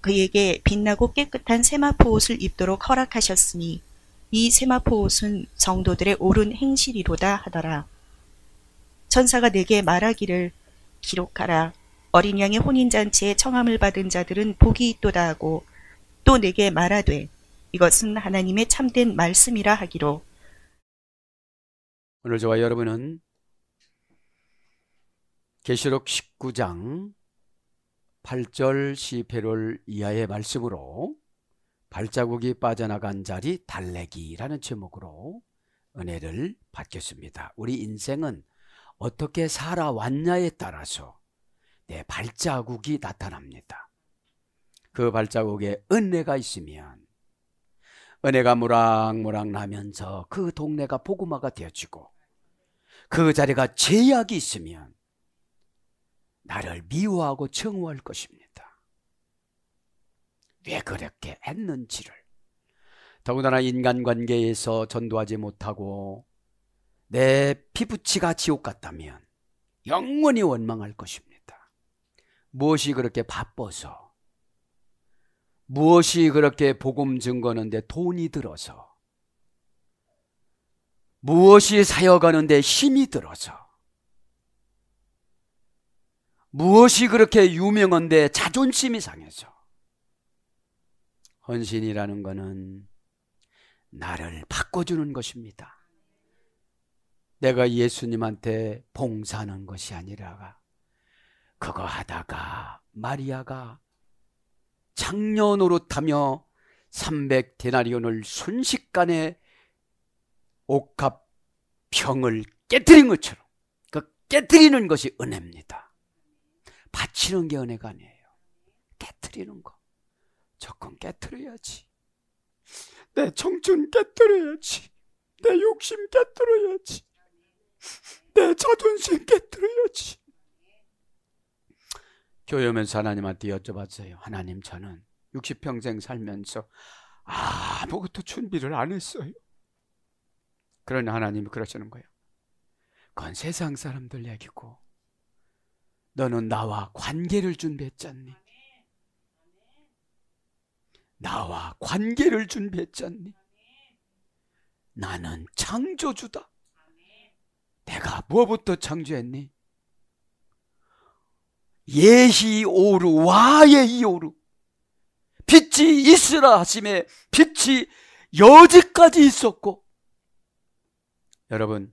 그에게 빛나고 깨끗한 세마포 옷을 입도록 허락하셨으니 이 세마포 옷은 성도들의 옳은 행실이로다 하더라. 천사가 내게 말하기를 기록하라. 어린 양의 혼인잔치에 청함을 받은 자들은 복이 있도다 하고 또 내게 말하되 이것은 하나님의 참된 말씀이라 하기로. 오늘 저와 여러분은 계시록 19장 8절 시패를 이하의 말씀으로 발자국이 빠져나간 자리 달래기라는 제목으로 은혜를 받겠습니다. 우리 인생은 어떻게 살아왔냐에 따라서 내 발자국이 나타납니다. 그 발자국에 은혜가 있으면 은혜가 무락무락 나면서 그 동네가 보음마가 되어지고 그 자리가 제약이 있으면 나를 미워하고 증오할 것입니다. 왜 그렇게 했는지를 더군다나 인간관계에서 전도하지 못하고 내 피부치가 지옥 같다면 영원히 원망할 것입니다. 무엇이 그렇게 바빠서 무엇이 그렇게 복음 증거는데 돈이 들어서 무엇이 사역하는데 힘이 들어서 무엇이 그렇게 유명한데 자존심이 상해서 헌신이라는 것은 나를 바꿔주는 것입니다. 내가 예수님한테 봉사하는 것이 아니라 그거 하다가 마리아가 장년으로타며 300데나리온을 순식간에 옥합 병을 깨뜨린 것처럼 그 깨뜨리는 것이 은혜입니다. 바치는 게 은혜가 아니에요. 깨뜨리는 거. 조건 깨뜨려야지. 내 청춘 깨뜨려야지. 내 욕심 깨뜨려야지. 내 자존심 깨뜨려야지. 교회 오면서 하나님한테 여쭤봤어요. 하나님 저는 60평생 살면서 아무것도 준비를 안 했어요. 그러나 하나님이 그러시는 거예요. 그건 세상 사람들 얘기고 너는 나와 관계를 준비했잖니. 나와 관계를 준비했잖니. 나는 창조주다. 내가 뭐부터 창조했니? 예히 오루 와의 이오루 빛이 있으라 하심에 빛이 여지까지 있었고 여러분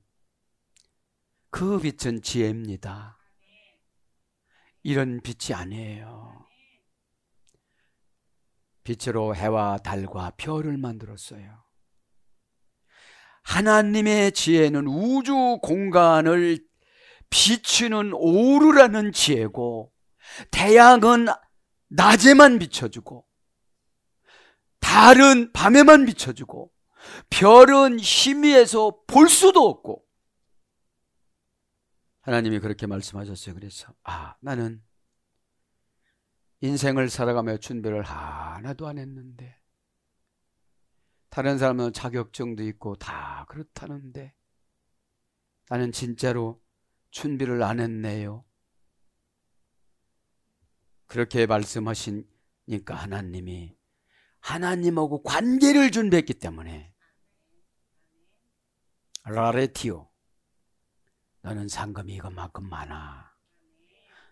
그 빛은 지혜입니다. 이런 빛이 아니에요. 빛으로 해와 달과 별을 만들었어요. 하나님의 지혜는 우주 공간을 비추는 오르라는 지혜고, 태양은 낮에만 비춰주고, 달은 밤에만 비춰주고, 별은 희미해서 볼 수도 없고, 하나님이 그렇게 말씀하셨어요. 그래서 아 나는 인생을 살아가며 준비를 하나도 안 했는데 다른 사람은 자격증도 있고 다 그렇다는데 나는 진짜로 준비를 안 했네요. 그렇게 말씀하시니까 하나님이 하나님하고 관계를 준비했기 때문에 라레티오 너는 상금이 이것만큼 많아.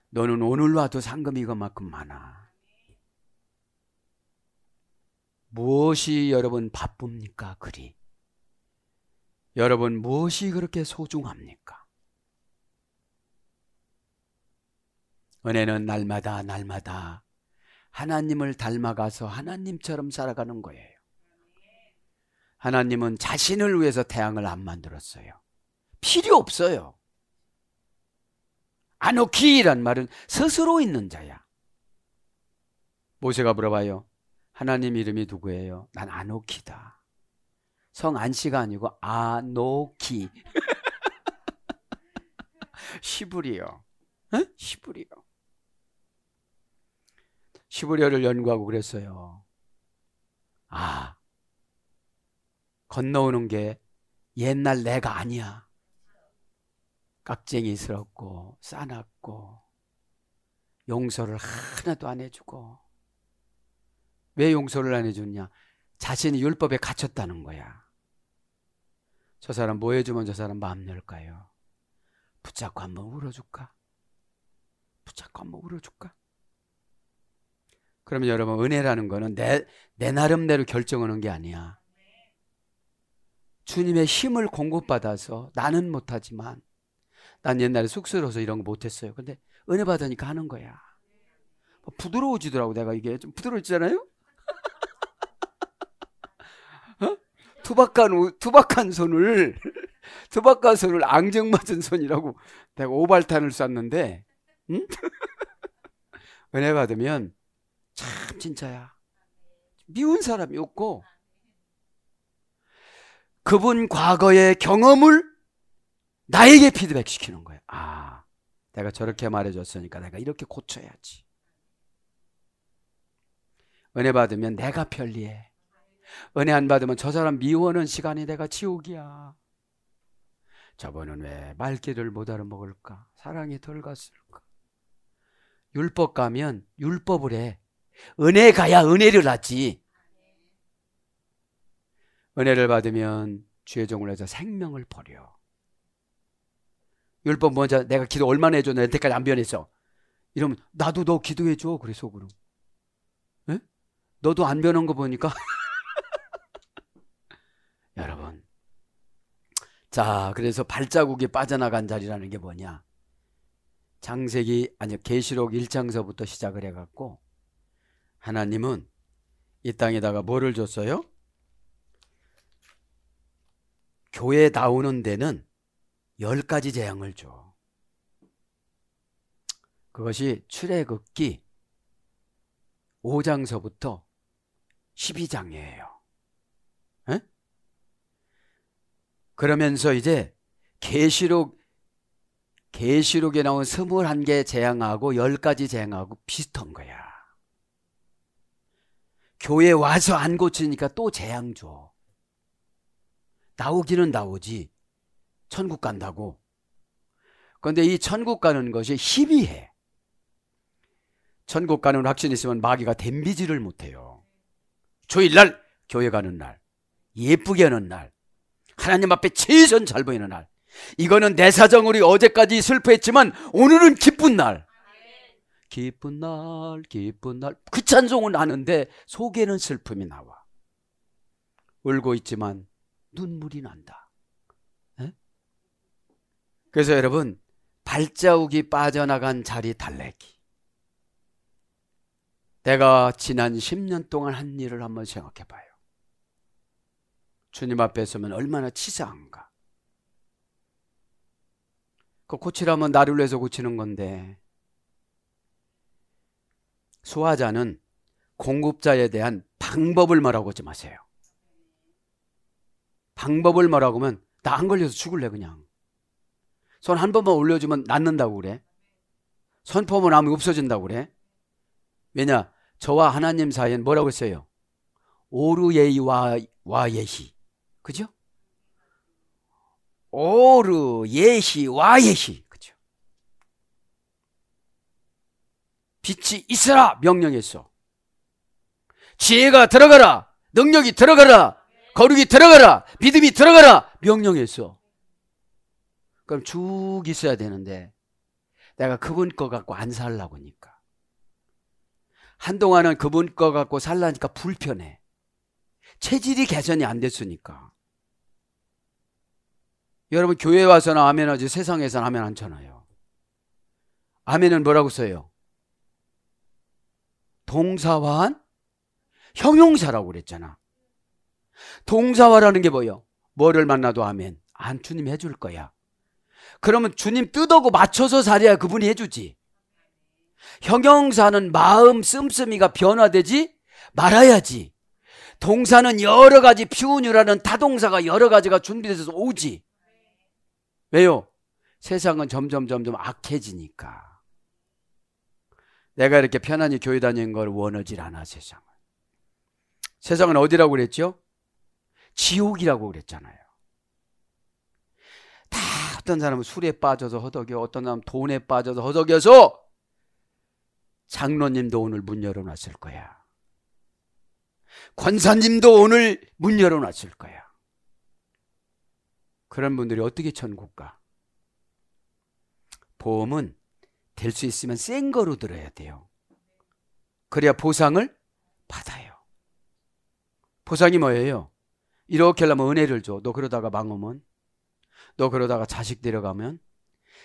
너는 오늘 와도 상금이 이것만큼 많아. 무엇이 여러분 바쁩니까? 그리. 여러분 무엇이 그렇게 소중합니까? 은혜는 날마다 날마다 하나님을 닮아가서 하나님처럼 살아가는 거예요. 하나님은 자신을 위해서 태양을 안 만들었어요. 필요 없어요. 아노키란 말은 스스로 있는 자야. 모세가 물어봐요. 하나님 이름이 누구예요? 난 아노키다. 성 안씨가 아니고 아노키. 시브리어. 응? 시브리어. 시브리어를 연구하고 그랬어요. 아, 건너오는 게 옛날 내가 아니야. 깍쟁이스럽고 싸납고 용서를 하나도 안 해주고 왜 용서를 안 해주냐? 자신이 율법에 갇혔다는 거야. 저 사람 뭐 해주면 저 사람 마음 열까요? 붙잡고 한번 울어줄까? 붙잡고 한번 울어줄까? 그러면 여러분 은혜라는 거는 내, 내 나름대로 결정하는 게 아니야. 주님의 힘을 공급받아서 나는 못하지만 난 옛날에 쑥스러워서 이런 거 못했어요. 근데 은혜 받으니까 하는 거야. 뭐 부드러워지더라고 내가 이게 좀 부드러워지잖아요. 어? 투박한 투박한 손을 투박한 손을 앙증 맞은 손이라고 내가 오발탄을 쐈는데 응? 은혜 받으면 참 진짜야. 미운 사람이 없고 그분 과거의 경험을 나에게 피드백 시키는 거예요. 아, 내가 저렇게 말해줬으니까 내가 이렇게 고쳐야지. 은혜 받으면 내가 편리해. 은혜 안 받으면 저 사람 미워하는 시간이 내가 지옥이야. 저번은 왜 말기를 못 알아먹을까? 사랑이 덜 갔을까? 율법 가면 율법을 해. 은혜 가야 은혜를 하지. 은혜를 받으면 죄종을 해서 생명을 버려. 율법 먼저 내가 기도 얼마나 해줘나한테까지안 변했어. 이러면 나도 너 기도해줘. 그래 속으로. 에? 예? 너도 안 변한 거 보니까. 여러분. 자 그래서 발자국이 빠져나간 자리라는 게 뭐냐. 장세기 아니 계시록 1장서부터 시작을 해갖고 하나님은 이 땅에다가 뭐를 줬어요? 교회 나오는 데는 열 가지 재앙을 줘. 그것이 출애굽기 5장서부터 12장이에요. 에? 그러면서 이제 계시록 계시록에 나온 21개 재앙하고 10가지 재앙하고 비슷한 거야. 교회 와서 안 고치니까 또 재앙 줘. 나오기는 나오지. 천국 간다고. 그런데 이 천국 가는 것이 희미해 천국 가는 확신이 있으면 마귀가 댐비지를 못해요. 주일날, 교회 가는 날, 예쁘게 하는 날, 하나님 앞에 최선 잘 보이는 날. 이거는 내 사정으로 어제까지 슬퍼했지만 오늘은 기쁜 날. 기쁜 날, 기쁜 날. 그 찬송은 아는데 속에는 슬픔이 나와. 울고 있지만 눈물이 난다. 그래서 여러분 발자국이 빠져나간 자리 달래기. 내가 지난 10년 동안 한 일을 한번 생각해 봐요. 주님 앞에 서면 얼마나 치사한가. 그 고치라면 나를 위해서 고치는 건데 수화자는 공급자에 대한 방법을 말하고 하지 마세요. 방법을 말하고 면나 안 걸려서 죽을래 그냥. 손한 번만 올려주면 낫는다고 그래. 손 펴면 암이 없어진다고 그래. 왜냐? 저와 하나님 사이엔 뭐라고 했어요? 오르예이와 와예시. 그죠? 오르예시 와예시. 그죠? 빛이 있으라 명령했어. 지혜가 들어가라. 능력이 들어가라. 거룩이 들어가라. 믿음이 들어가라. 명령했어. 그럼 쭉 있어야 되는데 내가 그분 거 갖고 안 살라고 하니까. 한동안은 그분 거 갖고 살라니까 불편해. 체질이 개선이 안 됐으니까. 여러분 교회 와서는 아멘하지 세상에서는 아멘 안잖아요. 아멘은 뭐라고 써요? 동사화한 형용사라고 그랬잖아. 동사화라는 게 뭐예요? 뭐를 만나도 아멘. 안주님 해줄 거야. 그러면 주님 뜯어고 맞춰서 살아야 그분이 해주지. 형용사는 마음 씀씀이가 변화되지 말아야지. 동사는 여러 가지 피우뉴라는 타동사가 여러 가지가 준비돼서 오지. 왜요? 세상은 점점 점점 악해지니까. 내가 이렇게 편안히 교회 다니는 걸 원하질 않아 세상은. 세상은 어디라고 그랬죠? 지옥이라고 그랬잖아요. 다 어떤 사람은 술에 빠져서 허덕여 어떤 사람은 돈에 빠져서 허덕여서 장로님도 오늘 문 열어놨을 거야. 권사님도 오늘 문 열어놨을 거야. 그런 분들이 어떻게 천국 가? 보험은 될 수 있으면 센 거로 들어야 돼요. 그래야 보상을 받아요. 보상이 뭐예요? 이렇게 하려면 은혜를 줘. 너 그러다가 망하면 너 그러다가 자식 데려가면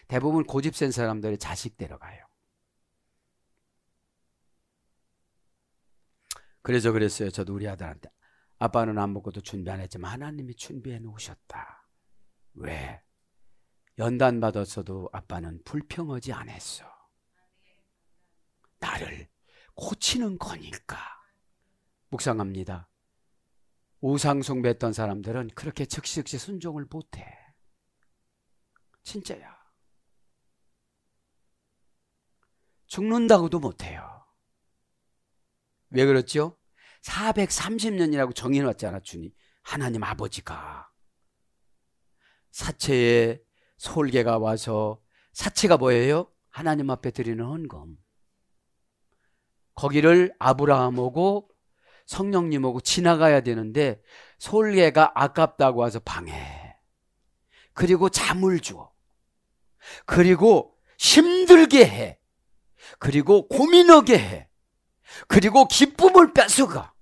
대부분 고집 센 사람들이 자식 데려가요. 그래서 그랬어요. 저도 우리 아들한테 아빠는 아무것도 준비 안 했지만 하나님이 준비해 놓으셨다. 왜? 연단 받았어도 아빠는 불평하지 않았어. 나를 고치는 거니까. 묵상합니다. 우상숭배했던 사람들은 그렇게 즉시즉시 순종을 못해. 진짜야. 죽는다고도 못해요. 왜 그렇죠? 430년이라고 정해놨잖아, 주님. 하나님 아버지가. 사체에 솔개가 와서 사체가 뭐예요? 하나님 앞에 드리는 헌금. 거기를 아브라함하고 성령님하고 지나가야 되는데 솔개가 아깝다고 와서 방해. 그리고 잠을 줘. 그리고 힘들게 해. 그리고 고민하게 해. 그리고 기쁨을 뺏어가.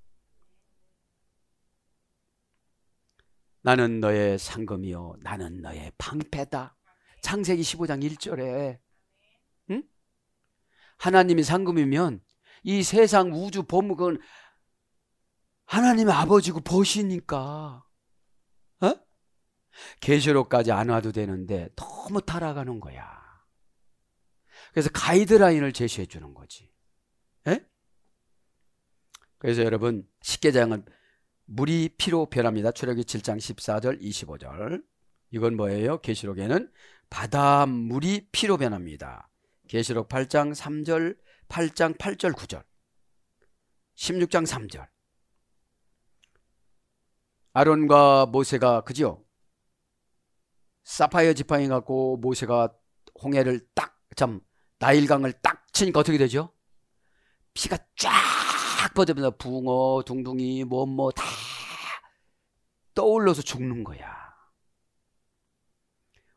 나는 너의 상금이요. 나는 너의 방패다. 창세기 15장 1절에. 응? 하나님이 상금이면 이 세상 우주 보물은 하나님 의 아버지고 보시니까 계시록까지 안 와도 되는데 너무 따라가는 거야. 그래서 가이드라인을 제시해 주는 거지. 에? 예? 그래서 여러분 십계장은 물이 피로 변합니다. 출애굽기 7장 14절 25절. 이건 뭐예요? 계시록에는 바다물이 피로 변합니다. 계시록 8장 3절, 8장 8절 9절. 16장 3절. 아론과 모세가 그지요? 사파이어 지팡이 갖고 모세가 홍해를 딱참 나일강을 딱 치니까 어떻게 되죠? 피가 쫙 뻗으면서 붕어, 둥둥이, 뭐뭐 뭐, 다 떠올려서 죽는 거야.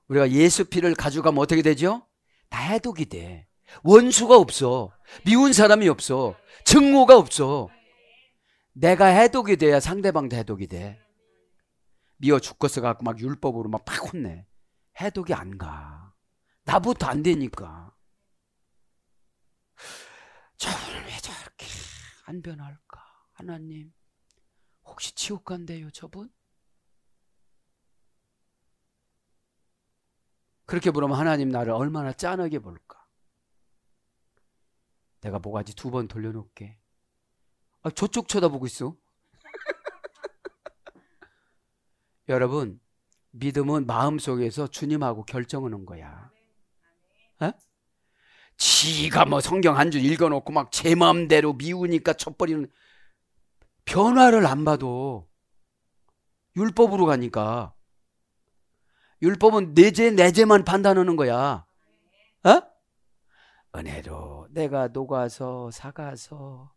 우리가 예수 피를 가져가면 어떻게 되죠? 다 해독이 돼. 원수가 없어. 미운 사람이 없어. 증오가 없어. 내가 해독이 돼야 상대방도 해독이 돼. 미워 죽겠어 갖고 막 율법으로 막팍 혼내. 해독이 안 가. 나부터 안 되니까. 저를 왜 저렇게 안 변할까? 하나님, 혹시 지옥 간대요, 저분? 그렇게 물으면 하나님 나를 얼마나 짠하게 볼까? 내가 뭐가지 두 번 돌려놓게. 아, 저쪽 쳐다보고 있어. 여러분, 믿음은 마음속에서 주님하고 결정하는 거야. 에? 지가 뭐 성경 한 줄 읽어놓고 막 제 마음대로 미우니까 쳐버리는 변화를 안 봐도 율법으로 가니까 율법은 내재 내재만 판단하는 거야. 어? 은혜로 내가 녹아서 사가서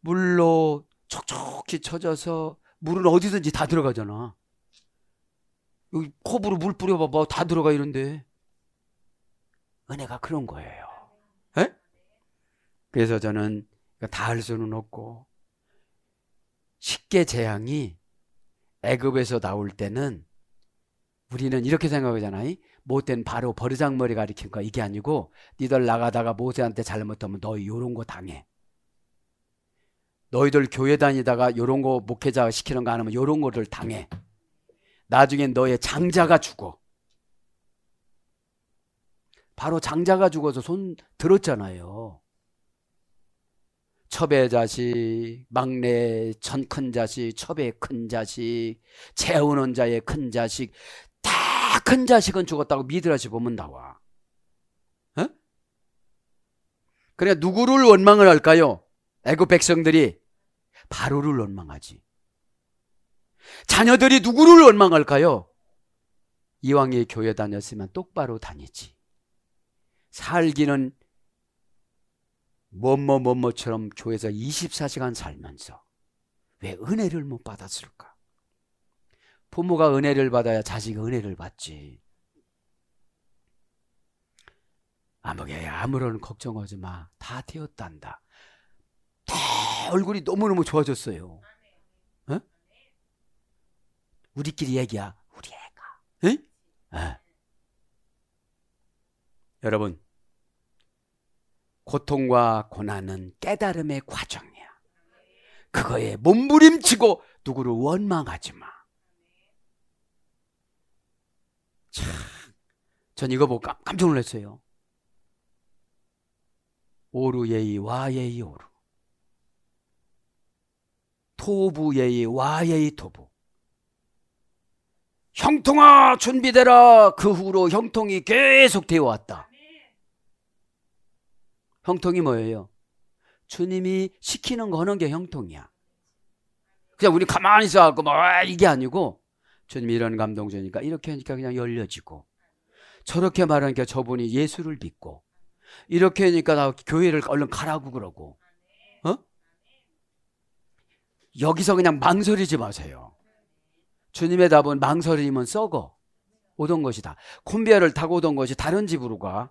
물로 촉촉히 쳐져서 물은 어디든지 다 들어가잖아. 여기 컵으로 물 뿌려봐봐. 다 들어가 이런데. 은혜가 그런 거예요. 에? 그래서 저는 다할 그러니까 수는 없고 쉽게 재앙이 애급에서 나올 때는 우리는 이렇게 생각하잖아요. 못된 바로 버르장머리 가리킨 거 이게 아니고 니들 나가다가 모세한테 잘못하면 너요런거 당해. 너희들 교회 다니다가 이런 거 목회자 시키는 거 안 하면 이런 거를 당해. 나중엔 너의 장자가 죽어. 바로 장자가 죽어서 손 들었잖아요. 첩의 자식, 막내 천큰 자식, 첩의 큰 자식, 재우는 자의 큰 자식, 다 큰 자식은 죽었다고 미드라시 보면 나와. 어? 그래 누구를 원망을 할까요? 애굽 백성들이 바로를 원망하지. 자녀들이 누구를 원망할까요? 이왕에 교회 다녔으면 똑바로 다니지. 살기는 뭐뭐 뭐뭐처럼 교회에서 24시간 살면서 왜 은혜를 못 받았을까? 부모가 은혜를 받아야 자식이 은혜를 받지. 아무게 아무런 걱정하지 마. 다 되었단다. 얼굴이 너무너무 좋아졌어요. 어? 우리끼리 얘기야. 우리 애가. 어? 여러분, 고통과 고난은 깨달음의 과정이야. 그거에 몸부림치고 누구를 원망하지 마. 참, 전 이거 보고 깜짝 놀랐어요. 오루 예의 와 예의 오루. 토부예이와예이 토부. 형통아 준비되라. 그 후로 형통이 계속 되어 왔다. 형통이 뭐예요? 주님이 시키는 거 하는 게 형통이야. 그냥 우리 가만히 있어갖고 뭐 이게 아니고 주님이 이런 감동 주니까 이렇게 하니까 그냥 열려지고 저렇게 말하니까 저분이 예수를 믿고 이렇게 하니까 나 교회를 얼른 가라고 그러고 여기서 그냥 망설이지 마세요. 주님의 답은 망설이면 썩어. 오던 것이다. 콤비아를 타고 오던 것이 다른 집으로 가.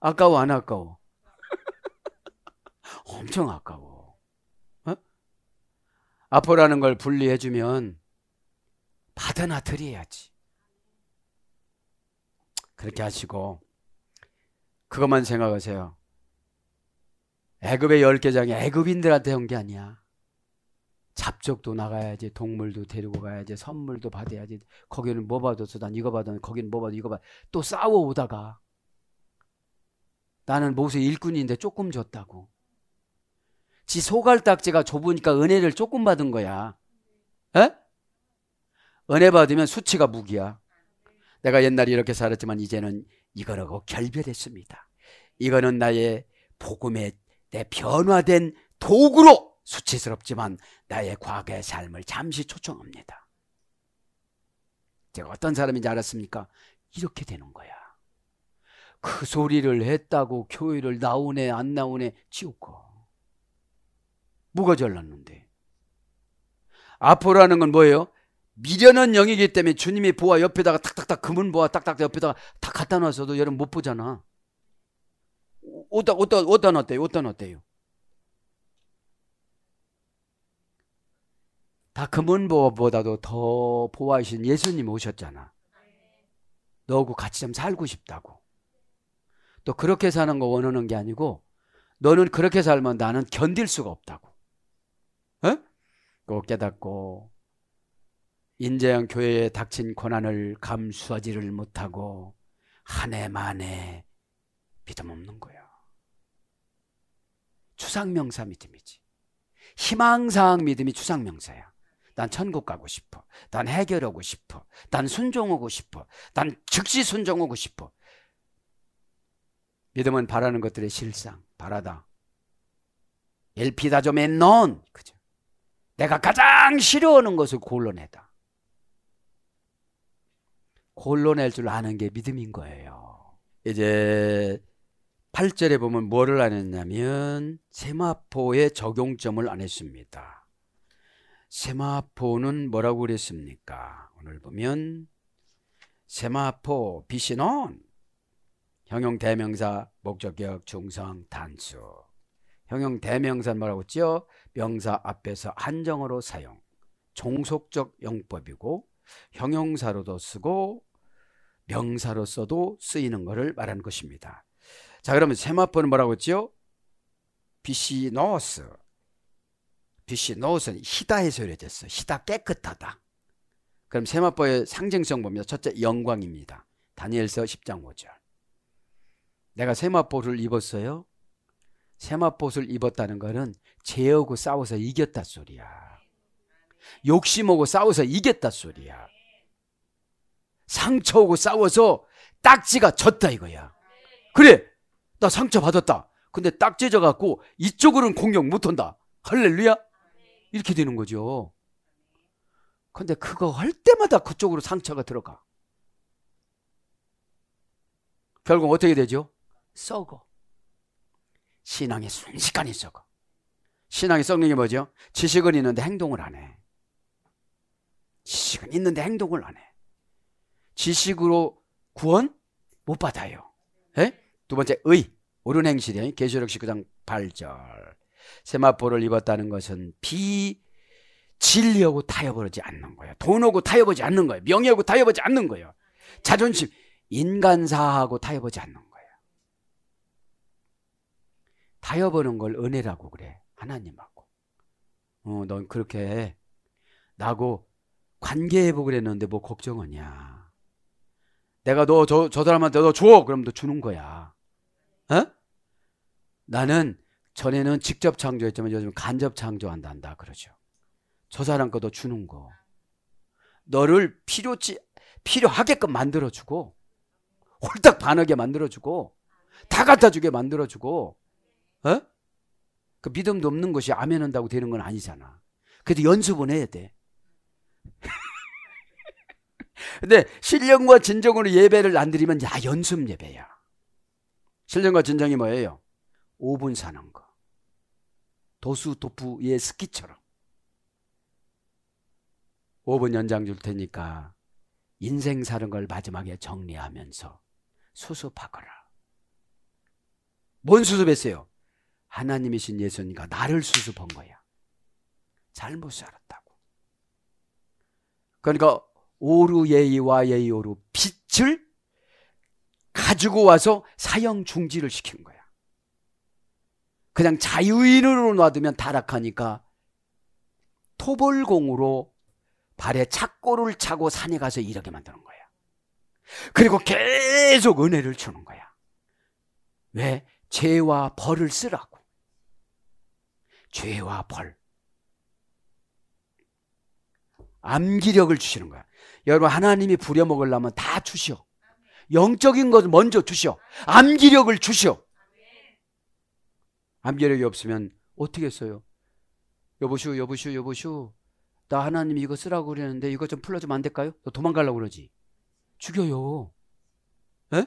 아까워, 안 아까워? 엄청 아까워. 어? 아포라는 걸 분리해주면 받다나 들이해야지. 그렇게 하시고, 그것만 생각하세요. 애굽의 열 개장이 애굽인들한테 온 게 아니야. 업적도 나가야지 동물도 데리고 가야지 선물도 받아야지 거기는 뭐 받았어 난 이거 받았는 거기는 뭐받았어 이거 받또 싸워오다가 나는 모세 일꾼인데 조금 줬다고 지 소갈딱지가 좁으니까 은혜를 조금 받은 거야 에? 은혜 받으면 수치가 무기야 내가 옛날에 이렇게 살았지만 이제는 이거라고 결별했습니다 이거는 나의 복음의 내 변화된 도구로 수치스럽지만 나의 과거의 삶을 잠시 초청합니다. 제가 어떤 사람인지 알았습니까? 이렇게 되는 거야. 그 소리를 했다고 교회를 나오네 안 나오네 치우고 뭐가 잘났는데 앞으라는건 뭐예요? 미련한 영이기 때문에 주님의 보아 옆에다가 탁탁탁 금은 보아 딱딱 옆에다가 다 갖다 놨어도 여러분 못 보잖아. 어디다 놨대요? 어디다 놨대요? 다크문보보다도더 보아하신 예수님 오셨잖아. 너하고 같이 좀 살고 싶다고. 또 그렇게 사는 거 원하는 게 아니고 너는 그렇게 살면 나는 견딜 수가 없다고. 어? 꼭 깨닫고 인재양 교회에 닥친 고난을 감수하지를 못하고 한 해 만에 믿음 없는 거야. 추상명사 믿음이지. 희망사항 믿음이 추상명사야. 난 천국 가고 싶어. 난 해결하고 싶어. 난 순종하고 싶어. 난 즉시 순종하고 싶어. 믿음은 바라는 것들의 실상, 바라다. 엘피다좀의 넌, 그죠? 내가 가장 싫어하는 것을 골라내다. 골라낼 줄 아는 게 믿음인 거예요. 이제 8절에 보면 뭐를 안 했냐면 세마포의 적용점을 안 했습니다. 세마포는 뭐라고 그랬습니까? 오늘 보면 세마포 비신혼 형용 대명사 목적격 중성 단수 형용 대명사 뭐라고 했죠? 명사 앞에서 한정어로 사용 종속적 용법이고 형용사로도 쓰고 명사로서도 쓰이는 것을 말하는 것입니다. 자 그러면 세마포는 뭐라고 했죠? 비시노스 빛이 노선 희다 해서 요래됐어 희다 깨끗하다. 그럼 세마포의 상징성 보면 첫째 영광입니다. 다니엘서 10장 5절. 내가 세마포를 입었어요. 세마포를 입었다는 거는 죄하고 싸워서 이겼다 소리야. 욕심하고 싸워서 이겼다 소리야. 상처하고 싸워서 딱지가 졌다 이거야. 그래, 나 상처 받았다. 근데 딱지져 갖고 이쪽으로는 공격 못한다. 할렐루야. 이렇게 되는 거죠. 근데 그거 할 때마다 그쪽으로 상처가 들어가. 결국 어떻게 되죠? 썩어. 신앙이 순식간에 썩어. 신앙이 썩는 게 뭐죠? 지식은 있는데 행동을 안 해. 지식은 있는데 행동을 안 해. 지식으로 구원 못 받아요. 에? 예? 두 번째 의, 옳은 행실이 계시록 19장 8절. 세마포를 입었다는 것은 비 진리하고 타협하지 않는 거예요. 돈하고 타협하지 않는 거예요. 명예하고 타협하지 않는 거예요. 자존심, 인간사하고 타협하지 않는 거예요. 타협하는 걸 은혜라고 그래. 하나님하고. 어, 넌 그렇게 해. 나고 관계해보 그랬는데 뭐 걱정하냐. 내가 너, 저, 저 사람한테 너 줘! 그럼 너 주는 거야. 어? 나는 전에는 직접 창조했지만 요즘 간접 창조한다 그러죠. 저 사람 거도 주는 거. 너를 필요치 필요하게끔 만들어주고 홀딱 반하게 만들어주고 다 갖다주게 만들어주고 어? 그 믿음도 없는 것이 아멘한다고 되는 건 아니잖아. 그래도 연습은 해야 돼. 근데 신령과 진정으로 예배를 안 드리면 야 연습 예배야. 신령과 진정이 뭐예요? 5분 사는 거. 도수 도프의 스키처럼. 5분 연장 줄 테니까 인생 사는 걸 마지막에 정리하면서 수습하거라. 뭔 수습했어요? 하나님이신 예수님과 나를 수습한 거야. 잘못 살았다고. 그러니까 오류 예의와 예의 오류 빛을 가지고 와서 사형 중지를 시킨 거야. 그냥 자유인으로 놔두면 타락하니까 토벌공으로 발에 착고를 차고 산에 가서 일하게 만드는 거야. 그리고 계속 은혜를 주는 거야. 왜? 죄와 벌을 쓰라고. 죄와 벌. 암기력을 주시는 거야. 여러분, 하나님이 부려먹으려면 다 주시오. 영적인 것을 먼저 주시오. 암기력을 주시오. 암기력이 없으면 어떻게 써요? 여보슈, 여보슈, 여보슈. 나 하나님 이거 쓰라고 그러는데 이거 좀 풀러주면 안 될까요? 너 도망가려고 그러지. 죽여요. 에?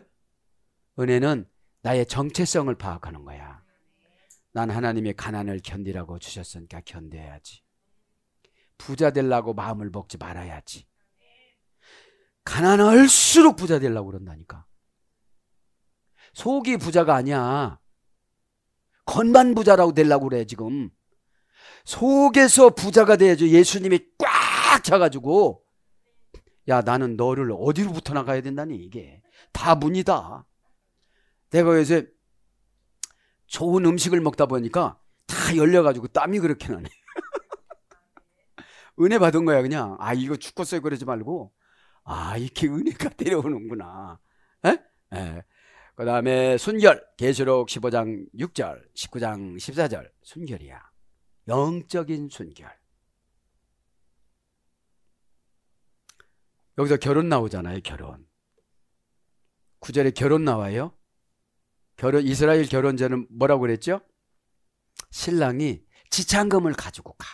은혜는 나의 정체성을 파악하는 거야. 난 하나님의 가난을 견디라고 주셨으니까 견뎌야지. 부자 되려고 마음을 먹지 말아야지. 가난할수록 부자 되려고 그런다니까. 속이 부자가 아니야. 건반 부자라고 되려고 그래 지금 속에서 부자가 돼야죠 예수님이 꽉 차가지고 야 나는 너를 어디로부터 나가야 된다니 이게 다 문이다 내가 요새 좋은 음식을 먹다 보니까 다 열려가지고 땀이 그렇게 나네 은혜 받은 거야 그냥 아 이거 죽겠어요 그러지 말고 아 이렇게 은혜가 데려오는구나 에? 에. 그 다음에 순결, 계시록 15장 6절, 19장 14절, 순결이야. 영적인 순결. 여기서 결혼 나오잖아요, 결혼. 구절에 결혼 나와요. 결혼, 이스라엘 결혼제는 뭐라고 그랬죠? 신랑이 지창금을 가지고 가.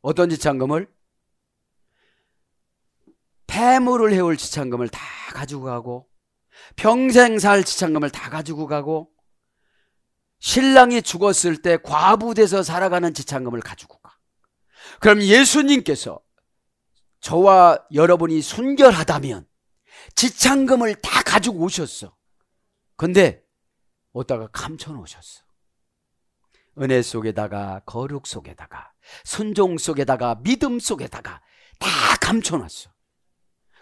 어떤 지창금을? 폐물을 해올 지창금을 다 가지고 가고 평생 살 지참금을 다 가지고 가고 신랑이 죽었을 때 과부돼서 살아가는 지참금을 가지고 가. 그럼 예수님께서 저와 여러분이 순결하다면 지참금을 다 가지고 오셨어. 근데 오다가 감춰 놓으셨어. 은혜 속에다가 거룩 속에다가 순종 속에다가 믿음 속에다가 다 감춰놨어.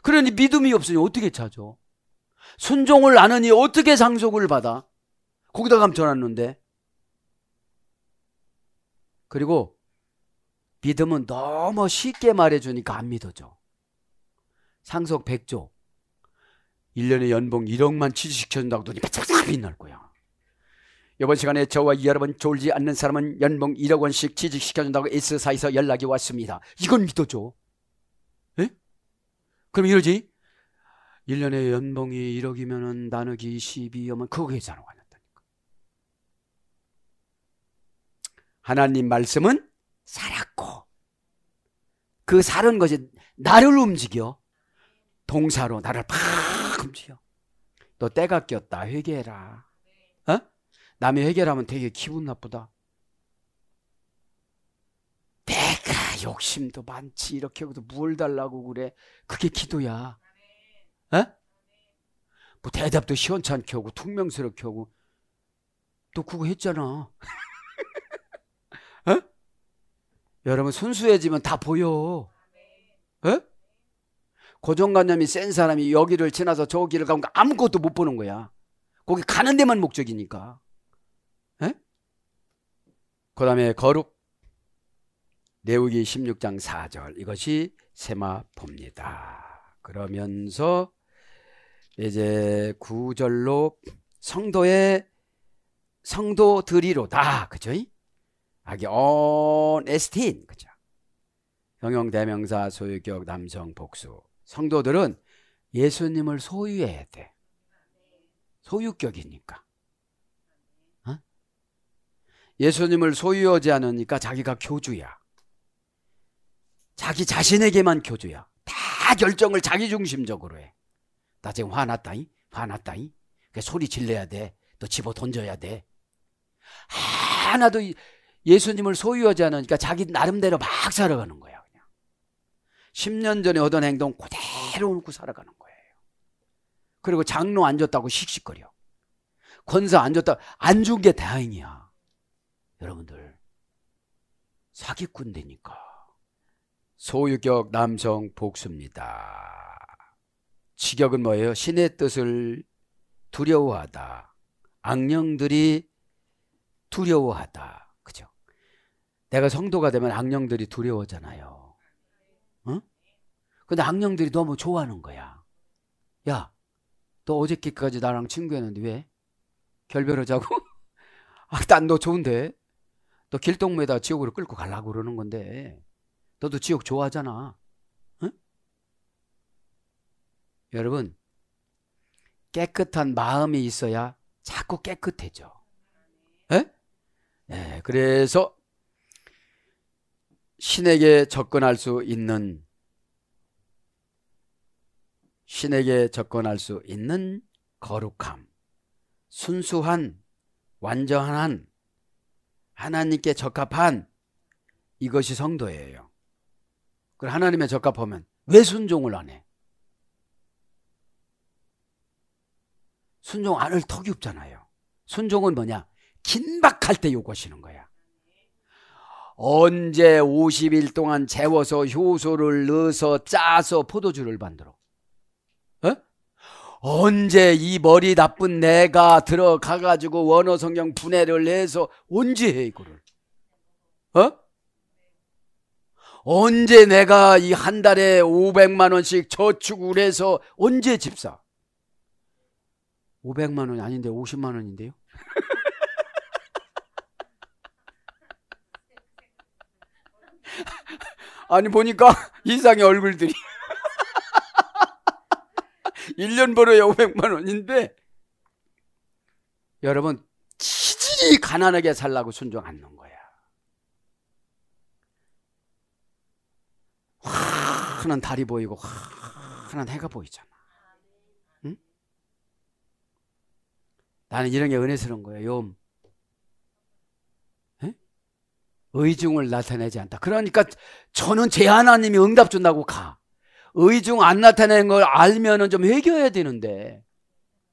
그러니 믿음이 없으니 어떻게 찾아? 순종을 안 하니 어떻게 상속을 받아? 거기다 감춰놨는데. 그리고 믿음은 너무 쉽게 말해주니까 안 믿어져. 상속 100조. 1년에 연봉 1억만 취직시켜준다고 돈이 그러니까 바짝바짝 빛날 거야. 이번 시간에 저와 여러분 졸지 않는 사람은 연봉 1억 원씩 취직시켜준다고 S사에서 연락이 왔습니다. 이건 믿어줘. 에? 예? 그럼 이러지? 1년에 연봉이 1억이면은 나누기 12하면 그거 계산하고 다다니까 하나님 말씀은 살았고 그 사는 것이 나를 움직여 동사로 나를 팍 움직여. 너 때가 꼈다 회개해라. 어? 남이 회개하면 되게 기분 나쁘다. 욕심도 많지 이렇게 하도뭘 달라고 그래 그게 기도야 에? 뭐 대답도 시원찮게 하고 퉁명스럽게 하고 또 그거 했잖아. 에? 여러분 순수해지면 다 보여. 에? 고정관념이 센 사람이 여기를 지나서 저 길을 가면 아무것도 못 보는 거야. 거기 가는 데만 목적이니까. 그 다음에 거룩. 내우기 16장 4절. 이것이 세마봅니다 그러면서 이제 구절로 성도의 성도들이로다. 그죠? 아기 on 스틴 그죠? 형용 대명사 소유격 남성 복수. 성도들은 예수님을 소유해야 돼. 소유격이니까. 어? 예수님을 소유하지 않으니까 자기가 교주야. 자기 자신에게만 교주야. 다 결정을 자기 중심적으로 해. 나 지금 화났다잉? 화났다잉? 그 소리 질러야 돼. 또 집어 던져야 돼. 하나도 예수님을 소유하지 않으니까 자기 나름대로 막 살아가는 거야, 그냥. 10년 전에 얻은 행동 그대로 놓고 살아가는 거예요. 그리고 장로 안줬다고 씩씩거려. 권사 안줬다안 준 게 다행이야. 여러분들, 사기꾼 되니까. 소유격 남성 복수입니다. 직역은 뭐예요? 신의 뜻을 두려워하다. 악령들이 두려워하다. 그죠? 내가 성도가 되면 악령들이 두려워잖아요. 응? 어? 근데 악령들이 너무 좋아하는 거야. 야, 너 어저께까지 나랑 친구였는데 왜? 결별하자고? 아, 난 너 좋은데? 너 길동무에다 지옥으로 끌고 가려고 그러는 건데. 너도 지옥 좋아하잖아. 여러분 깨끗한 마음이 있어야 자꾸 깨끗해져. 예? 네, 그래서 신에게 접근할 수 있는 신에게 접근할 수 있는 거룩함, 순수한, 완전한, 하나님께 적합한 이것이 성도예요. 그 하나님에 적합하면 왜 순종을 안 해? 순종 안을 턱이 없잖아요. 순종은 뭐냐? 긴박할 때 요구하시는 거야. 언제 50일 동안 재워서 효소를 넣어서 짜서 포도주를 만들어? 어? 언제 이 머리 나쁜 내가 들어가가지고 원어성경 분해를 해서 언제 해 이거를? 어? 언제 내가 이 한 달에 500만 원씩 저축을 해서 언제 집사? 500만 원이 아닌데 50만 원인데요? 아니 보니까 이상의 얼굴들이 1년 벌어야 500만 원인데 여러분 치질이 가난하게 살라고 순종 안넣 거야. 환한 달이 보이고 환한 해가 보이잖아. 나는 이런 게 은혜스러운 거예요. 음. 예? 의중을 나타내지 않다. 그러니까 저는 제 하나님이 응답 준다고 가. 의중 안 나타내는 걸 알면은 좀 회개해야 되는데.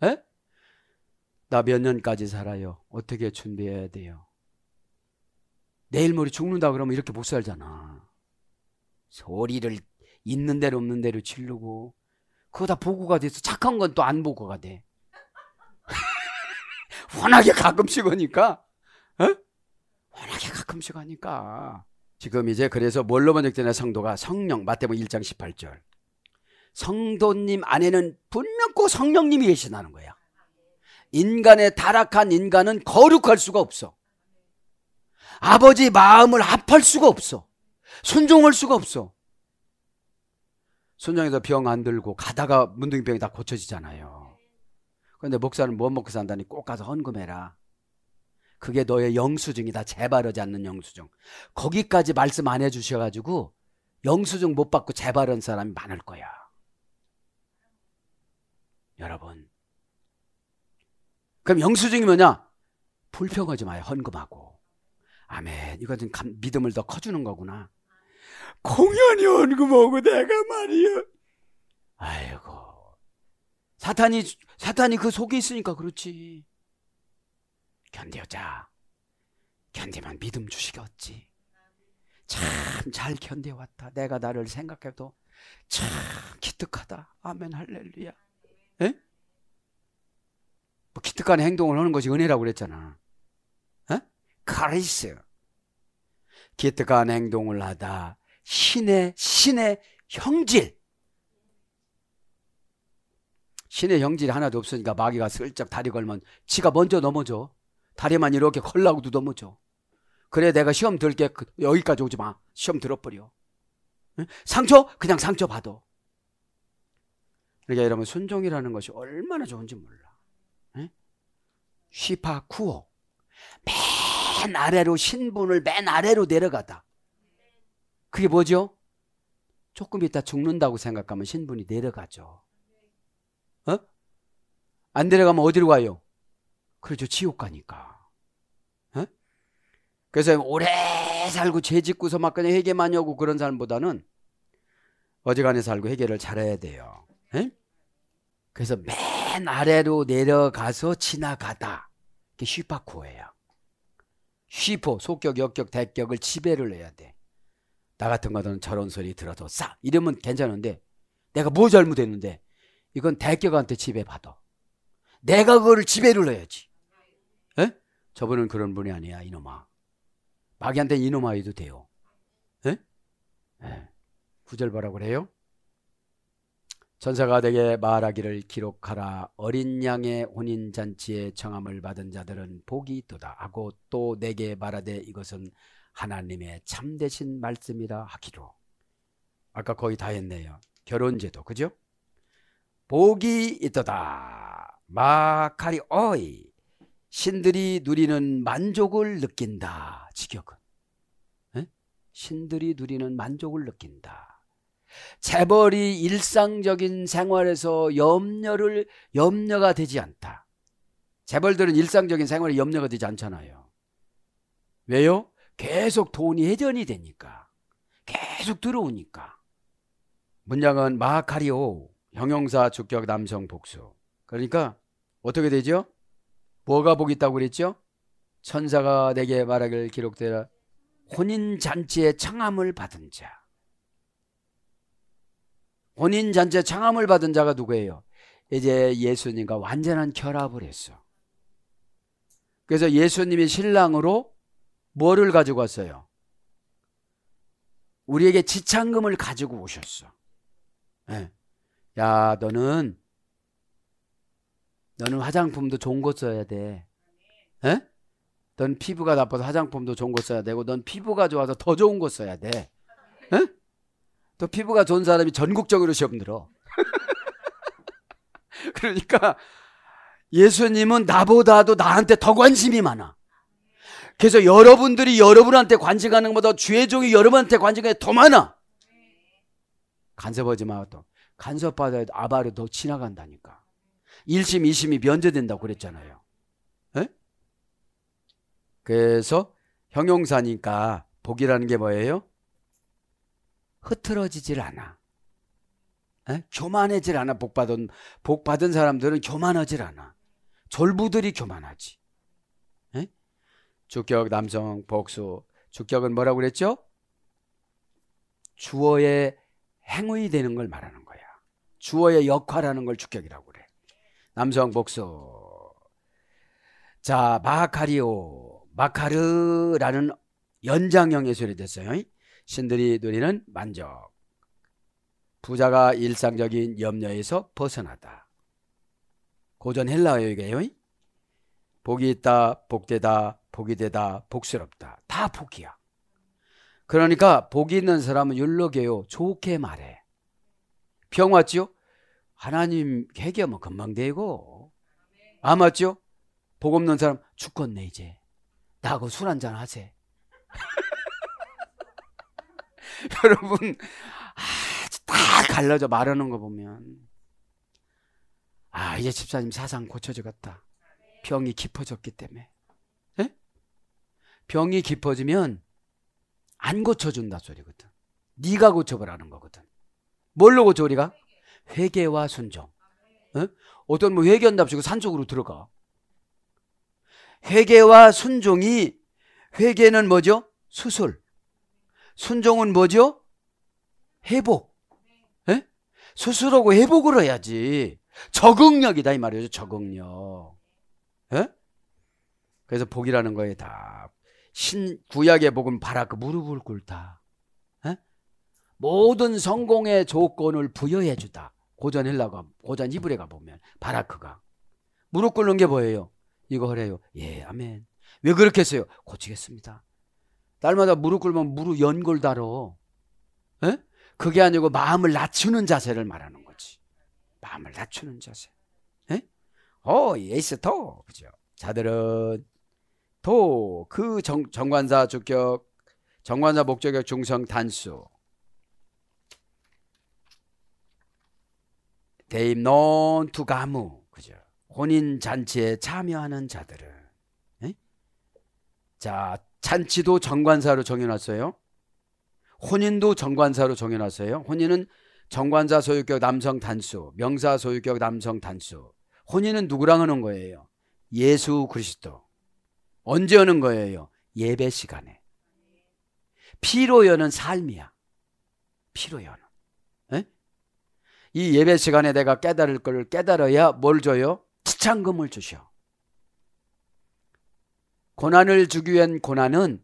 예? 나 몇 년까지 살아요. 어떻게 준비해야 돼요? 내일 모레 죽는다 그러면 이렇게 못 살잖아. 소리를 있는 대로 없는 대로 치르고 그거 다 보고가 돼서 착한 건 또 안 보고가 돼. 워낙에 가끔씩 오니까, 어? 워낙에 가끔씩 오니까 지금 이제 그래서 뭘로 번역되나 성도가 성령, 마태복 1장 18절. 성도님 안에는 분명 꼭 성령님이 계시다는 거야. 인간의 타락한 인간은 거룩할 수가 없어. 아버지 마음을 합할 수가 없어. 순종할 수가 없어. 순종해서병 안 들고 가다가 문둥이병이 다 고쳐지잖아요. 그런데 목사는 뭐 먹고 산다니 꼭 가서 헌금해라. 그게 너의 영수증이다. 재발하지 않는 영수증. 거기까지 말씀 안 해주셔가지고 영수증 못 받고 재발한 사람이 많을 거야. 여러분. 그럼 영수증이 뭐냐? 불평하지 마요. 헌금하고. 아멘. 이건 좀 감, 믿음을 더 커주는 거구나. 공연이 헌금하고 내가 말이야. 아이고. 사탄이 사탄이 그 속에 있으니까 그렇지. 견뎌자. 견디면 믿음 주시게 지참 잘 견뎌왔다. 내가 나를 생각해도 참 기특하다. 아멘 할렐루야. 에? 예? 뭐 기특한 행동을 하는 것이 은혜라고 그랬잖아. 에? 예? 카리스. 기특한 행동을 하다. 신의 신의 형질. 신의 형질이 하나도 없으니까 마귀가 슬쩍 다리 걸면 지가 먼저 넘어져. 다리만 이렇게 걸라고도 넘어져. 그래 내가 시험 들게 그, 여기까지 오지 마. 시험 들어버려. 상처 그냥 상처 받아. 그러니까 여러분 순종이라는 것이 얼마나 좋은지 몰라. 쉬파 쿠어 맨 아래로 신분을 맨 아래로 내려가다. 그게 뭐죠? 조금 있다 죽는다고 생각하면 신분이 내려가죠. 어? 안 데려가면 어디로 가요? 그렇죠. 지옥 가니까. 어? 그래서 오래 살고 죄 짓고서 막 그냥 회개 만 하고 그런 사람보다는 어지간히 살고 회개를 잘해야 돼요. 에? 그래서 맨 아래로 내려가서 지나가다. 이게 슈파코예요 슈퍼, 속격 역격, 대격을 지배를 해야 돼. 나 같은 거는 저런 소리 들어도 싸! 이러면 괜찮은데 내가 뭐 잘못했는데 이건 대격한테 지배받아. 내가 그걸를 지배를 해야지. 에? 저분은 그런 분이 아니야, 이놈아. 마귀한테 이놈아 해도 돼요. 에? 에. 구절바라 그래요? 천사가 되게 말하기를 기록하라 어린 양의 혼인 잔치에 청함을 받은 자들은 복이 있도다 하고 또 내게 말하되 이것은 하나님의 참되신 말씀이라 하기로 아까 거의 다 했네요 결혼제도 그죠? 복이 있도다. 마카리오이. 신들이 누리는 만족을 느낀다. 직역은. 에? 신들이 누리는 만족을 느낀다. 재벌이 일상적인 생활에서 염려를, 염려가 되지 않다. 재벌들은 일상적인 생활에 염려가 되지 않잖아요. 왜요? 계속 돈이 회전이 되니까. 계속 들어오니까. 문장은 마카리오. 형용사 주격 남성 복수. 그러니까 어떻게 되죠? 뭐가 복 있다고 그랬죠? 천사가 내게 말하길 기록되라 혼인 잔치에 창함을 받은 자. 혼인 잔치에 창함을 받은 자가 누구예요? 이제 예수님과 완전한 결합을 했어. 그래서 예수님이 신랑으로 뭐를 가지고 왔어요? 우리에게 지창금을 가지고 오셨어. 네. 야, 너는 너는 화장품도 좋은 거 써야 돼. 에? 넌 피부가 나빠서 화장품도 좋은 거 써야 되고 넌 피부가 좋아서 더 좋은 거 써야 돼. 에? 또 피부가 좋은 사람이 전국적으로 시험 들어. 그러니까 예수님은 나보다도 나한테 더 관심이 많아. 그래서 여러분들이 여러분한테 관심 가는 것보다 주의 종이 여러분한테 관심 가더 많아. 간섭하지 마. 또. 간섭받아야 아바르더 지나간다니까. 1심, 2심이 면제된다고 그랬잖아요. 에? 그래서 형용사니까 복이라는 게 뭐예요? 흐트러지질 않아. 에? 교만해질 않아. 복 받은 복 받은 사람들은 교만하질 않아. 졸부들이 교만하지. 에? 주격 남성 복수. 주격은 뭐라고 그랬죠? 주어의 행위 되는 걸 말하는 거예요. 주어의 역할하는 걸축격이라고 그래. 남성 복수. 자, 마카리오, 마카르라는 연장형 예술이 됐어요. 신들이 누리는 만족. 부자가 일상적인 염려에서 벗어나다. 고전 헬라어요, 이게요. 복이 있다, 복되다, 복이 되다, 복스럽다. 다 복이야. 그러니까 복이 있는 사람은 율록이에요. 좋게 말해. 병왔지 하나님 해결하면 금방 되고 안 왔죠? 복 없는 사람 죽겠네 이제 나하고 술 한잔 하세 여러분 아주 다 갈라져 말하는 거 보면 아 이제 집사님 사상 고쳐져갔다 병이 깊어졌기 때문에 에? 예? 병이 깊어지면 안 고쳐준다 소리거든 네가 고쳐보라는 거거든 뭘로 고쳐 우리가? 회개와 순종. 어? 어떤 뭐 회개한답시고 산속으로 들어가. 회개와 순종이 회개는 뭐죠? 수술. 순종은 뭐죠? 회복. 에? 수술하고 회복을 해야지. 적응력이다 이 말이죠. 적응력. 에? 그래서 복이라는 거에 다 신구약의 복은 바라 그 무릎을 꿇다. 모든 성공의 조건을 부여해 주다. 고전 헬라가 고전 이브레가 보면 바라크가 무릎 꿇는 게 보여요. 이거 하래요. 예, 아멘. 왜 그렇게 했어요? 고치겠습니다. 날마다 무릎 꿇으면 무릎 연골 다뤄. 에? 예? 그게 아니고 마음을 낮추는 자세를 말하는 거지. 마음을 낮추는 자세. 에? 예? 어, 예스 토. 그죠? 자들은 토, 그 정, 정관사 주격, 정관사 목적격 중성 단수. 대입 논투 가무 그죠? 혼인 잔치에 참여하는 자들을 에? 자 잔치도 정관사로 정해놨어요. 혼인도 정관사로 정해놨어요. 혼인은 정관사 소유격 남성 단수, 명사 소유격 남성 단수. 혼인은 누구랑 하는 거예요? 예수 그리스도. 언제 하는 거예요? 예배 시간에. 피로 여는 삶이야. 피로 여는. 이 예배 시간에 내가 깨달을 걸 깨달아야 뭘 줘요? 지참금을 주셔. 고난을 주기 위한 고난은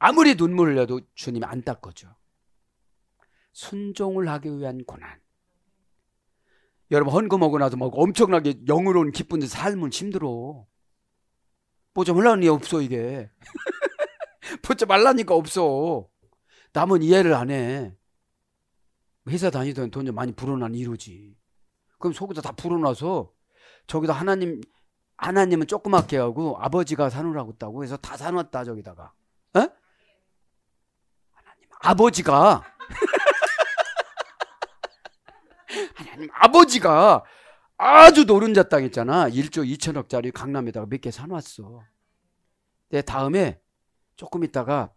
아무리 눈물을 흘려도 주님이 안 닦아줘. 순종을 하기 위한 고난. 여러분 헌금하고 나서 막 엄청나게 영으로운 기쁜데 삶은 힘들어. 보자 말라니 없어 이게. 보지 말라니까 없어. 남은 이해를 안 해. 회사 다니던 돈이 많이 불어난 이유지. 그럼 속에서 다 불어나서 저기다 하나님 하나님은 조그맣게 하고 아버지가 사으라고 했다고 해서 다 사놨다 저기다가. 어? 하나님 아버지가 하나님 아버지가 아주 노른자 땅 있잖아. 1조 2천억짜리 강남에다가 몇 개 사놨어. 내 다음에 조금 있다가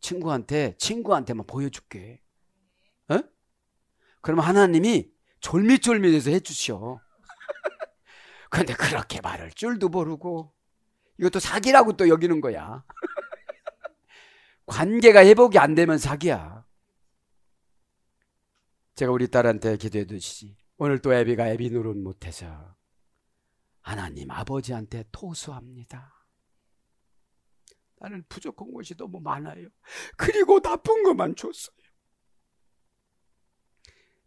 친구한테 친구한테만 보여줄게. 그럼 하나님이 졸 m i t 졸 m 해서 해주시오. 그런데 그렇게 말할 줄도 모르고 이것도 사기라고 또 여기는 거야. 관계가 회복이 안 되면 사기야. 제가 우리 딸한테 기도해 두시지. 오늘 또 애비가 애비 노릇 못해서 하나님 아버지한테 토수합니다. 나는 부족한 것이 너무 많아요. 그리고 나쁜 것만 줬어요.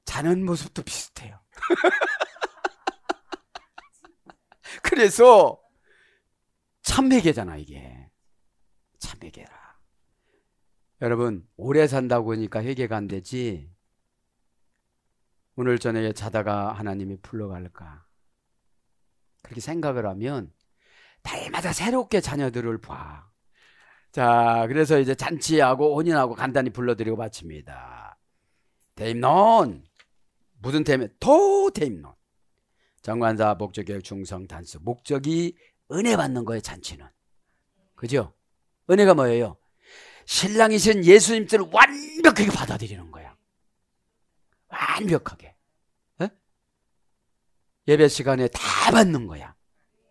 자는 모습도 비슷해요. 그래서 참매계잖아 이게. 참매계라 여러분 오래 산다고 하니까 회개가 안 되지. 오늘 저녁에 자다가 하나님이 불러갈까. 그렇게 생각을 하면 달마다 새롭게 자녀들을 봐. 자, 그래서 이제 잔치하고 혼인하고 간단히 불러드리고 마칩니다. 대임논 무슨 템에 도템론 정관사 목적의 중성 단수 목적이 은혜 받는 거예요 잔치는 그죠? 은혜가 뭐예요? 신랑이신 예수님들을 완벽하게 받아들이는 거야 완벽하게 에? 예배 시간에 다 받는 거야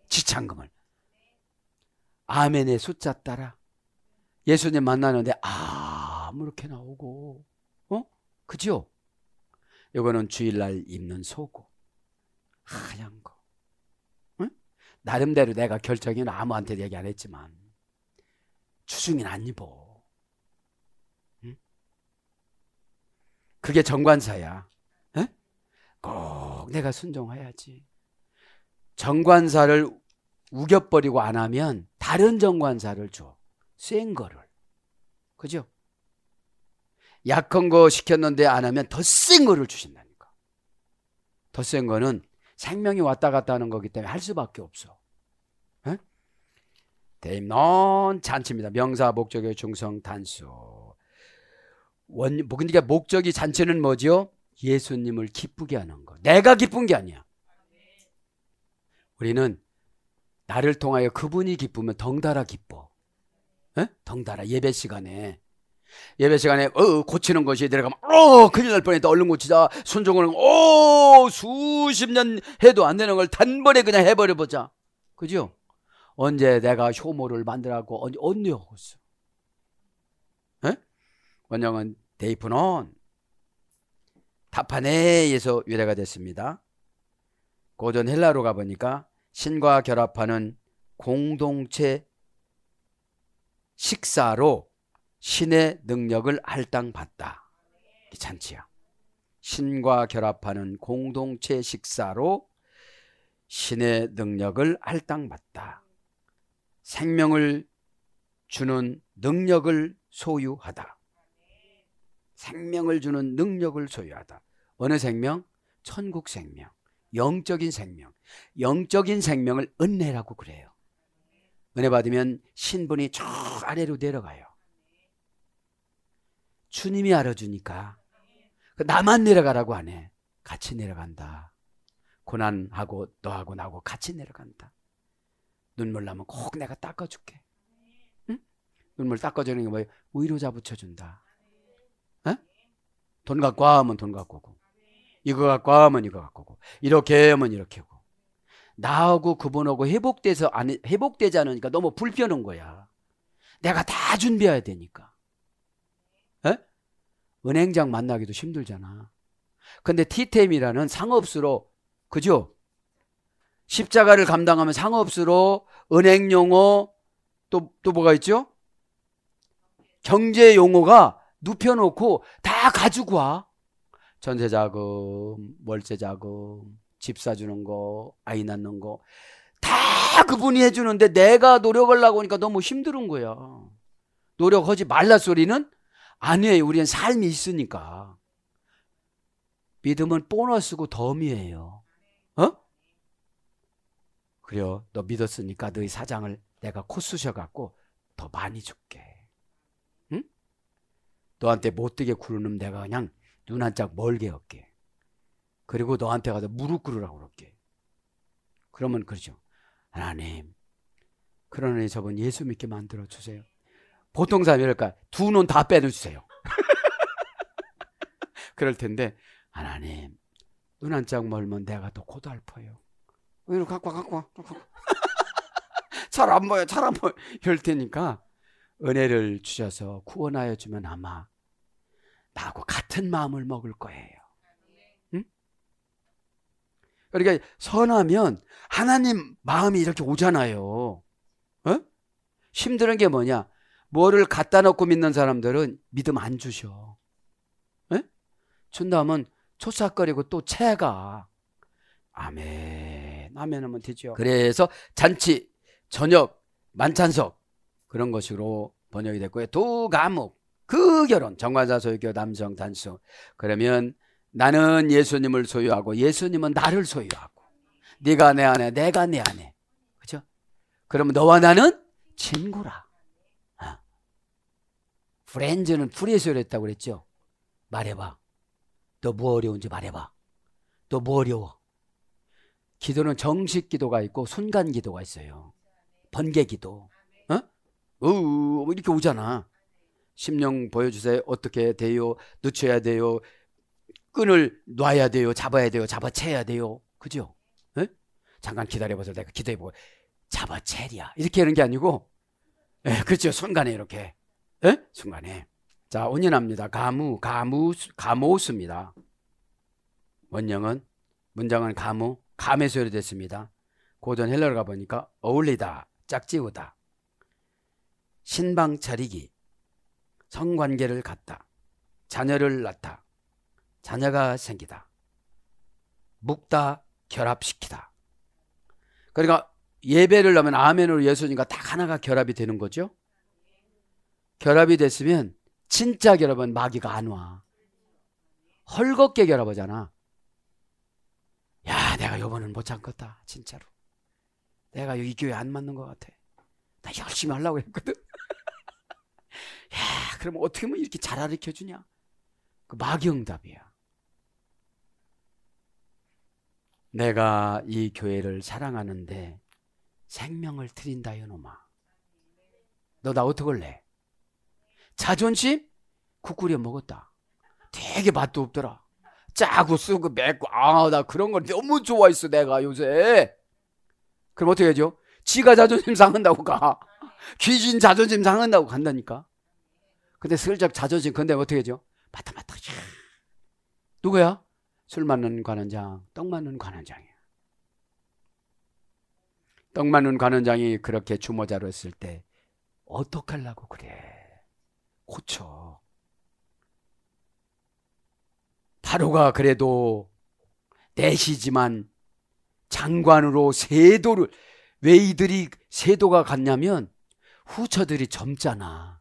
지창금을 아멘의 숫자 따라 예수님 만나는데 아무렇게 나오고 어? 그죠? 요거는 주일날 입는 속옷. 하얀 거. 응? 나름대로 내가 결정이 아무한테 얘기 안 했지만 주중인 안 입어. 그게 정관사야. 응? 꼭 내가 순종해야지. 정관사를 우겨버리고 안 하면 다른 정관사를 줘. 쐴 거를. 그죠? 약한 거 시켰는데 안 하면 더 센 거를 주신다니까. 더 센 거는 생명이 왔다 갔다 하는 거기 때문에 할 수밖에 없어. 에? 대임넌 잔치입니다. 명사 목적의 중성 단수. 원 뭐, 그러니까 목적이 잔치는 뭐지요? 예수님을 기쁘게 하는 거. 내가 기쁜 게 아니야. 우리는 나를 통하여 그분이 기쁘면 덩달아 기뻐. 에? 덩달아 예배 시간에 예배 시간에 어 고치는 것이 들어가면어 큰일 날 뻔했다 얼른 고치자 순종은는어 수십 년 해도 안 되는 걸 단번에 그냥 해버려 보자 그죠? 언제 내가 효모를 만들라고 언제 언제 하고 있어? 에? 원영은 데이프는 타파네에서 유래가 됐습니다. 고전 헬라로 가보니까 신과 결합하는 공동체 식사로 신의 능력을 할당받다. 괜찮지 신과 결합하는 공동체 식사로 신의 능력을 할당받다. 생명을 주는 능력을 소유하다. 생명을 주는 능력을 소유하다. 어느 생명? 천국 생명. 영적인 생명. 영적인 생명을 은혜라고 그래요. 은혜 받으면 신분이 쭉 아래로 내려가요. 주님이 알아주니까 그 나만 내려가라고 안 해. 같이 내려간다. 고난하고 너하고 나하고 같이 내려간다. 눈물 나면 꼭 내가 닦아줄게. 응? 눈물 닦아주는 게 뭐예요? 의로자 붙여준다. 응? 돈 갖고 하면 돈 갖고 오고. 이거 갖고 하면 이거 갖고 오고. 이렇게 하면 이렇게 오고. 나하고 그분하고 회복돼서 안, 회복되지 않으니까 너무 불편한 거야. 내가 다 준비해야 되니까. 은행장 만나기도 힘들잖아. 근데 티템이라는 상업수로 그죠? 십자가를 감당하면 상업수로 은행 용어 또 또 뭐가 있죠? 경제 용어가 눕혀놓고 다 가지고 와. 전세 자금, 월세 자금, 집 사주는 거, 아이 낳는 거. 다 그분이 해주는데 내가 노력하려고 하니까 너무 힘든 거야. 노력하지 말라 소리는 아니에요. 우리는 삶이 있으니까. 믿음은 보너스고 덤이에요. 어? 그래요. 너 믿었으니까 너희 사장을 내가 코 쑤셔갖고 더 많이 줄게. 응? 너한테 못되게 구르는 내가 그냥 눈한짝 멀게 할게. 그리고 너한테 가서 무릎 꿇으라고 그럴게. 그러면 그러죠. 하나님, 그러니 저분 예수 믿게 만들어 주세요. 보통 사람이 그럴까? 두 눈 다빼주세요 그럴 텐데, 하나님, 눈 한 짝 멀면 내가 더 고달퍼요. 이리 갖고 와, 갖고 와. 잘 안 보여, 잘 안 보여. 이럴 테니까, 은혜를 주셔서 구원하여 주면 아마 나하고 같은 마음을 먹을 거예요. 응? 그러니까 선하면 하나님 마음이 이렇게 오잖아요. 어? 힘든 게 뭐냐? 뭐를 갖다 놓고 믿는 사람들은 믿음 안 주셔. 에? 예? 준다면 초싹거리고 또 채가. 아멘. 아멘 하면 되죠. 그래서 잔치, 저녁, 만찬석 그런 것으로 번역이 됐고요. 두 감옥, 그 결혼, 정관사 소유교 남성 단수. 그러면 나는 예수님을 소유하고 예수님은 나를 소유하고 네가 내 안에, 내가 내 안에. 그죠? 그러면 너와 나는 친구라. 프렌즈는 프리에서했다고 그랬죠. 말해봐. 너 뭐 어려운지 말해봐. 너 뭐 어려워. 기도는 정식 기도가 있고 순간 기도가 있어요. 번개 기도. 어? 어 이렇게 오잖아. 심령 보여주세요. 어떻게 돼요? 늦춰야 돼요. 끈을 놔야 돼요. 잡아야 돼요. 잡아채야 돼요. 그죠? 에? 잠깐 기다려보세요. 내가 기도해보고. 잡아채야 이렇게 하는 게 아니고, 에, 예, 그렇죠. 순간에 이렇게. 예? 순간에. 자, 온연합니다. 가무, 가무, 가모수입니다. 원형은, 문장은 가무, 감에서 리됐습니다 고전 헬러를 가보니까 어울리다, 짝지우다, 신방 차리기, 성관계를 갖다, 자녀를 낳다, 자녀가 생기다, 묵다, 결합시키다. 그러니까 예배를 하면 아멘으로 예수님과 딱 하나가 결합이 되는 거죠. 결합이 됐으면 진짜 결합은 마귀가 안 와. 헐겁게 결합하잖아. 야, 내가 요번은 못 참겠다. 진짜로. 내가 이 교회 안 맞는 것 같아. 나 열심히 하려고 했거든. 야, 그러면 어떻게 하면 이렇게 잘 가르쳐 주냐? 그 마귀 응답이야. 내가 이 교회를 사랑하는데 생명을 드린다, 이놈아너 나 어떡할래? 자존심 국구려 먹었다. 되게 맛도 없더라. 짜고 쓰고 맵고 아나 그런 걸 너무 좋아했어 내가 요새. 그럼 어떻게 하죠? 지가 자존심 상한다고 가. 귀신 자존심 상한다고 간다니까. 근데 슬쩍 자존심 근데 어떻게 하죠? 맞다 맞다. 야. 누구야? 술 맞는 관원장, 떡 맞는 관원장이야. 떡 맞는 관원장이 그렇게 주모자로 했을 때 어떡하려고 그래? 고쳐. 바로가 그래도 내시지만 장관으로 세도를 왜 이들이 세도가 갔냐면 후처들이 젊잖아.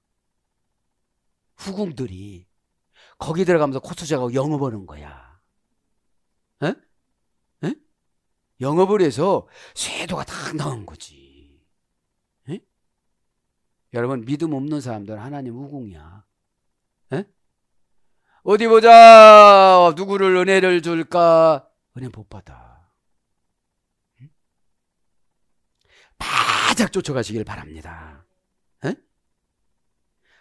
후궁들이 거기 들어가면서 코투자가 영업하는 거야. 에? 에? 영업을 해서 세도가 딱 나온 거지. 여러분 믿음 없는 사람들은 하나님 우궁이야. 에? 어디 보자 누구를 은혜를 줄까 은혜 못 받아. 바짝 쫓아가시길 바랍니다. 에?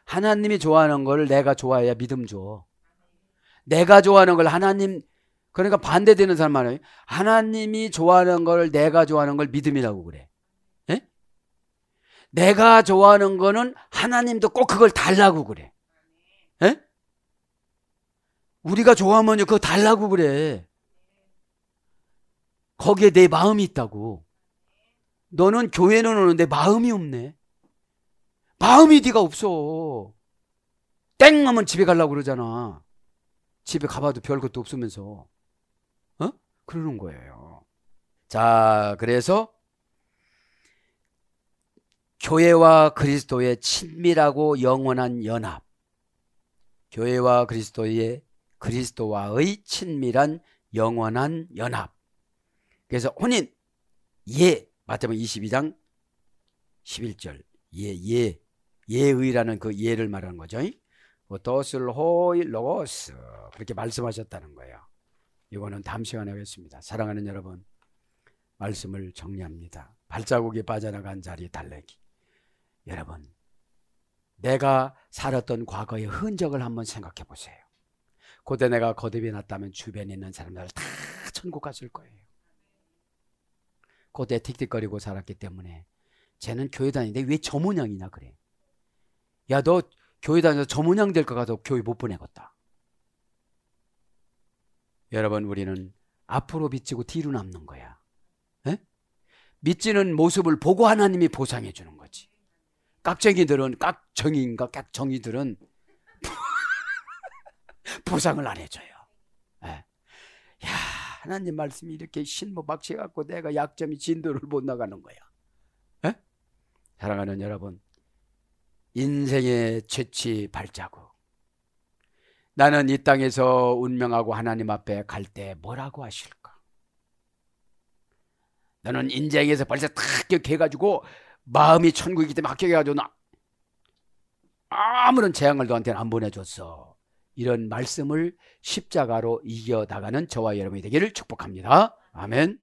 하나님이 좋아하는 걸 내가 좋아해야 믿음 줘. 내가 좋아하는 걸 하나님 그러니까 반대되는 사람 많아요. 하나님이 좋아하는 걸 내가 좋아하는 걸 믿음이라고 그래. 내가 좋아하는 거는 하나님도 꼭 그걸 달라고 그래. 에? 예? 우리가 좋아하면 그거 달라고 그래. 거기에 내 마음이 있다고. 너는 교회는 오는데 마음이 없네. 마음이 네가 없어. 땡 하면 집에 가려고 그러잖아. 집에 가봐도 별것도 없으면서. 어? 그러는 거예요. 자, 그래서 교회와 그리스도의 친밀하고 영원한 연합. 교회와 그리스도의 그리스도와의 친밀한 영원한 연합. 그래서 혼인 예 마태복음 22장 11절 예예 예, 예의라는 그 예를 말하는 거죠. 도슬 호이 로고스 그렇게 말씀하셨다는 거예요. 이거는 다음 시간에 하겠습니다. 사랑하는 여러분 말씀을 정리합니다. 발자국이 빠져나간 자리 달래기. 여러분, 내가 살았던 과거의 흔적을 한번 생각해 보세요. 고대 내가 거듭이 났다면 주변에 있는 사람들다 천국 갔을 거예요. 고대 틱틱거리고 살았기 때문에 쟤는 교회 다니는데 왜저 모양이냐 그래. 야 너 교회 다녀서 저 모양 될 것 같아 교회 못 보내겠다. 여러분 우리는 앞으로 비치고 뒤로 남는 거야. 에? 믿지는 모습을 보고 하나님이 보상해 주는 거지. 깍쟁이들은 깍정인가 깍정이들은 보상을 안 해줘요. 네. 야 하나님 말씀이 이렇게 신모박치 갖고 내가 약점이 진도를 못 나가는 거야. 네? 사랑하는 여러분, 인생의 최치 발자국. 나는 이 땅에서 운명하고 하나님 앞에 갈 때 뭐라고 하실까? 너는 인생에서 벌써 탁이 해가지고 마음이 천국이기 때문에 합격해가지고 아무런 재앙을 너한테는 안 보내줬어. 이런 말씀을 십자가로 이겨나가는 저와 여러분이 되기를 축복합니다. 아멘.